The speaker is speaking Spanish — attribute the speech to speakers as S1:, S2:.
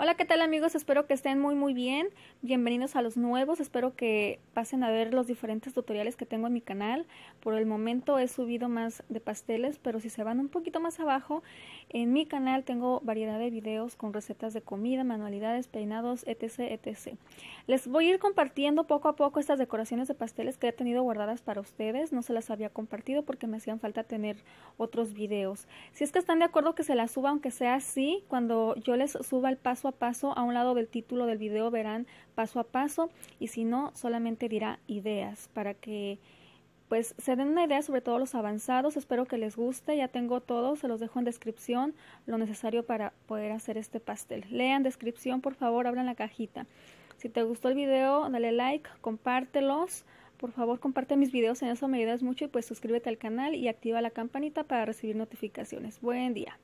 S1: Hola, ¿qué tal amigos? Espero que estén muy muy bien. Bienvenidos a los nuevos. Espero que pasen a ver los diferentes tutoriales que tengo en mi canal. Por el momento he subido más de pasteles, pero si se van un poquito más abajo, en mi canal tengo variedad de videos con recetas de comida, manualidades, peinados, etc, etc. Les voy a ir compartiendo poco a poco estas decoraciones de pasteles que he tenido guardadas para ustedes. No se las había compartido porque me hacían falta tener otros videos. Si es que están de acuerdo que se las suba aunque sea así, cuando yo les suba el paso paso a paso, a un lado del título del video verán paso a paso y si no, solamente dirá ideas para que pues se den una idea sobre todo los avanzados, espero que les guste, ya tengo todo se los dejo en descripción, lo necesario para poder hacer este pastel. Lean descripción, por favor, abran la cajita. Si te gustó el video, dale like, compártelos, por favor comparte mis videos, en eso me ayudas mucho y pues suscríbete al canal y activa la campanita para recibir notificaciones. Buen día.